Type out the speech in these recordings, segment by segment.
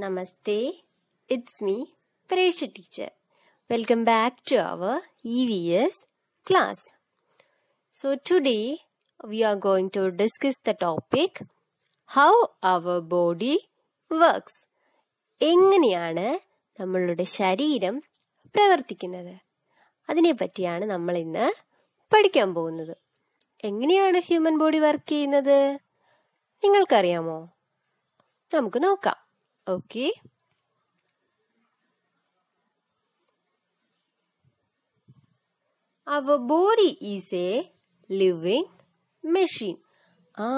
Namaste, it's me, Presha teacher. Welcome back to our EVS class. So today we are going to discuss the topic how our body works. എങ്ങനെയാണ് നമ്മളുടെ ശരീരം പ്രവർത്തിക്കുന്നത് അതിനെ പറ്റിയാണ് നമ്മൾ ഇന്ന് പഠിക്കാൻ പോകുന്നത് എങ്ങനെയാണ് ഹ്യൂമൻ ബോഡി വർക്ക് ചെയ്യുന്നത് നിങ്ങൾക്കറിയാമോ നമുക്ക് നോക്കാം Okay. Our body is a living machine. ആ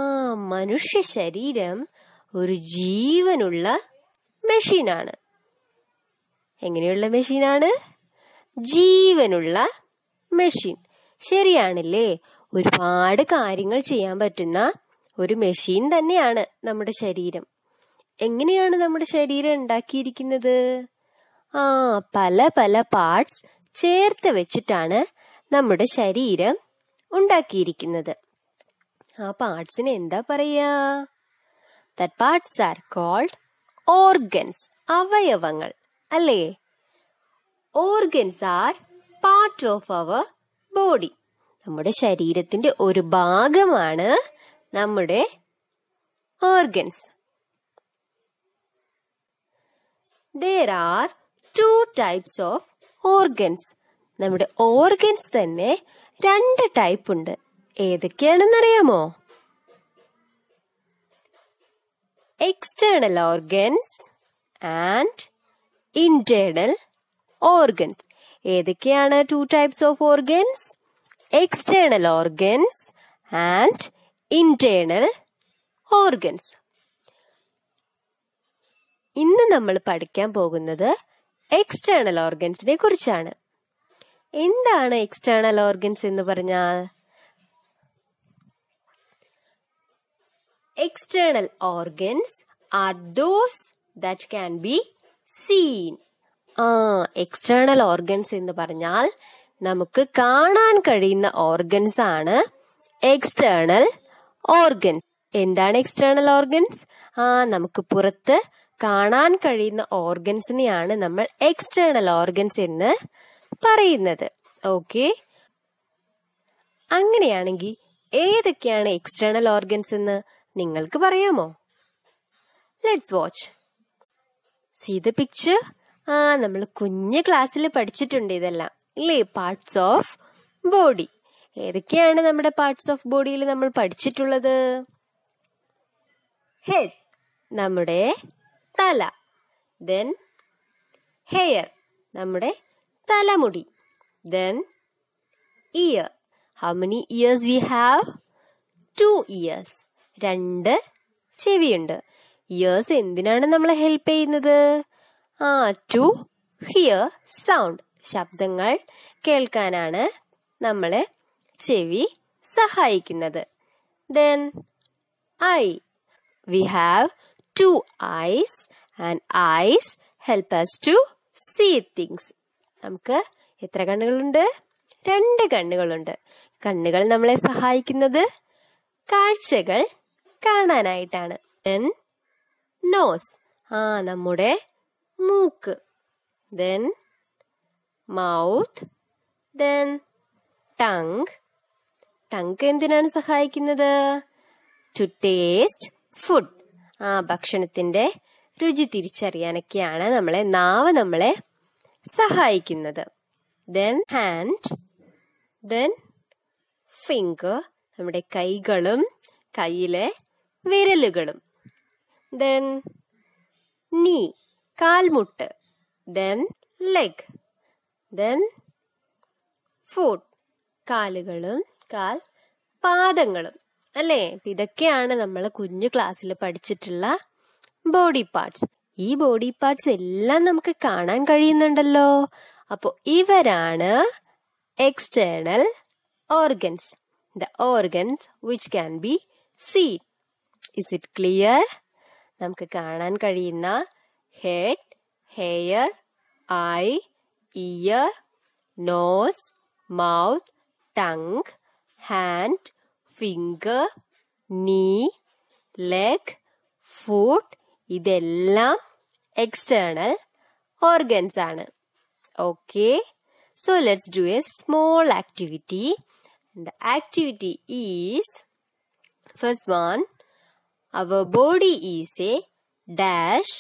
മനുഷ്യ ശരീരം ഒരു ജീവനുള്ള മെഷീനാണ് എങ്ങനെയുള്ള മെഷീനാണ് ജീവനുള്ള മെഷീൻ ശരിയാണല്ലേ ഒരുപാട് കാര്യങ്ങൾ ചെയ്യാൻ പറ്റുന്ന ഒരു മെഷീൻ തന്നെയാണ് നമ്മുടെ ശരീരം എങ്ങനെയാണ് നമ്മുടെ ശരീരം ഉണ്ടാക്കിയിരിക്കുന്നത് ആ പല പല പാർട്സ് ചേർത്ത് വെച്ചിട്ടാണ് നമ്മുടെ ശരീരം ഉണ്ടാക്കിയിരിക്കുന്നത് ആ പാർട്സിന് എന്താ പറയാ ദാർട്സ് പാർട്സ് ആർ കോൾഡ് ഓർഗൻസ് അവയവങ്ങൾ അല്ലേ organs are part of our body നമ്മുടെ ശരീരത്തിന്റെ ഒരു ഭാഗമാണ് നമ്മുടെ organs there are two types of organs നമ്മുടെ ഓർഗൻസ് തന്നെ രണ്ട് ടൈപ്പ് ഉണ്ട് ഏതൊക്കെയാണെന്ന് അറിയാമോ external organs and internal organs ഏതൊക്കെയാണ് two types of organs external organs and internal organs ഇന്ന് നമ്മൾ പഠിക്കാൻ പോകുന്നത് എക്സ്റ്റേണൽ ഓർഗൻസിനെ കുറിച്ചാണ് എന്താണ് എക്സ്റ്റേണൽ ഓർഗൻസ് എന്ന് പറഞ്ഞാൽ external organs are those that can be seen ആ എക്സ്റ്റേണൽ ഓർഗൻസ് എന്ന് പറഞ്ഞാൽ നമുക്ക് കാണാൻ കഴിയുന്ന ഓർഗൻസ് ആണ് എക്സ്റ്റേണൽ ഓർഗൻസ് എന്താണ് എക്സ്റ്റേണൽ ഓർഗൻസ് ആ നമുക്ക് പുറത്ത് കാണാൻ കഴിയുന്ന ഓർഗൻസിനെയാണ് നമ്മൾ എക്സ്റ്റേണൽ ഓർഗൻസ് എന്ന് പറയുന്നത് ഓക്കെ അങ്ങനെയാണെങ്കിൽ ഏതൊക്കെയാണ് എക്സ്റ്റേണൽ ഓർഗൻസ് എന്ന് നിങ്ങൾക്ക് പറയാമോ ലെറ്റ്സ് വാച്ച് സീത ദ പിക്ചർ ആ നമ്മൾ കുഞ്ഞ് ക്ലാസ്സിൽ പഠിച്ചിട്ടുണ്ട് ഇതെല്ലാം ഇല്ലേ പാർട്സ് ഓഫ് ബോഡി ഏതൊക്കെയാണ് നമ്മുടെ പാർട്സ് ഓഫ് ബോഡിയിൽ നമ്മൾ പഠിച്ചിട്ടുള്ളത് ഹെഡ് നമ്മുടെ തല ദെൻ ഹെയർ നമ്മുടെ തലമുടി then ear how many ears we have two ears രണ്ട് ചെവിയുണ്ട് ഇയേഴ്സ് എന്തിനാണ് നമ്മളെ ഹെൽപ്പ് ചെയ്യുന്നത് ആ ടു ഹിയർ സൗണ്ട് ശബ്ദങ്ങൾ കേൾക്കാനാണ് നമ്മളെ ചെവി സഹായിക്കുന്നത് then eye we have two eyes and eyes help us to see things. നമുക്ക് എത്ര കണ്ണുകളുണ്ട് രണ്ട് കണ്ണുകളുണ്ട് കണ്ണുകൾ നമ്മളെ സഹായിക്കുന്നത് കാഴ്ചകൾ കാണാനായിട്ടാണ് ദെൻ നോസ് ആ നമ്മുടെ മൂക്ക് then mouth then tongue tongue എന്തിനാണ് സഹായിക്കുന്നത് ടു ടേസ്റ്റ് ഫുഡ് ആ ഭക്ഷണത്തിന്റെ രുചി തിരിച്ചറിയാനൊക്കെയാണ് നമ്മളെ നാവ് നമ്മളെ സഹായിക്കുന്നത് ദെൻ ഹാൻഡ് ദെൻ ഫിംഗർ നമ്മുടെ കൈകളും കയ്യിലെ വിരലുകളും ദെൻ നീ കാൽമുട്ട് ദെൻ ലെഗ് ദെൻ ഫുട്ട് കാലുകളും കാൽ പാദങ്ങളും അല്ലേ ഇതൊക്കെയാണ് നമ്മൾ കുഞ്ഞു ക്ലാസ്സിൽ പഠിച്ചിട്ടുള്ള ബോഡി പാർട്സ് ഈ ബോഡി പാർട്സ് എല്ലാം നമുക്ക് കാണാൻ കഴിയുന്നുണ്ടല്ലോ അപ്പോൾ ഇവരാണ് external organs the organs which can be see is it clear നമുക്ക് കാണാൻ കഴിയുന്ന head hair eye ear nose mouth tongue hand finger knee leg foot ഇതെല്ലാം എക്സ്റ്റേണൽ ഓർഗൻസ് ആണ് okay so let's do a small activity the activity is first one our body is a dash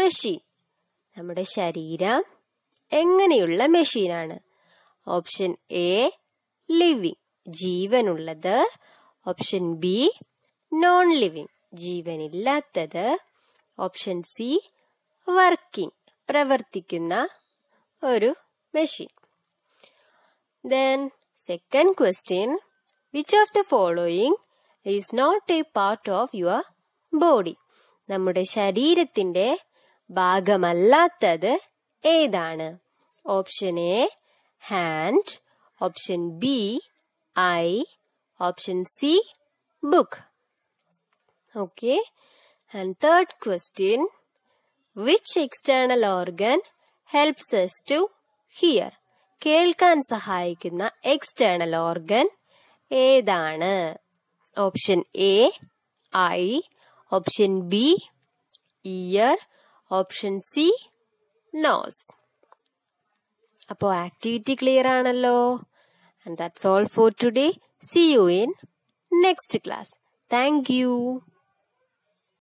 machine നമ്മുടെ ശരീരം എങ്ങനെയുള്ള മെഷീനാണ് option A living ജീവനുള്ളത് option B non living ജീവനില്ലാത്തത് option C working പ്രവർത്തിക്കുന്ന ഒരു machine then second question which of the following is not a part of your body നമ്മുടെ ശരീരത്തിന്റെ ഭാഗമല്ലാത്തത് ഏതാണ് option A hand option B I. Option C. Book. Okay. And third question. Which external organ helps us to hear? കേൾക്കാൻ സഹായിക്കുന്ന external organ ഏതാണ് option A eye option B ear option C nose അപ്പോൾ activity clear ആണല്ലോ And that's all for today. See you in next class. Thank you.